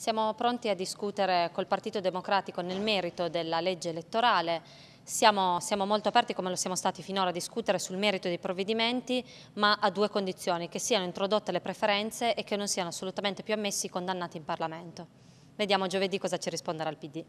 Siamo pronti a discutere col Partito Democratico nel merito della legge elettorale. Siamo, siamo, molto aperti, come lo siamo stati finora, a discutere sul merito dei provvedimenti, ma a due condizioni, che siano introdotte le preferenze e che non siano assolutamente più ammessi i condannati in Parlamento. Vediamo giovedì cosa ci risponderà il PD.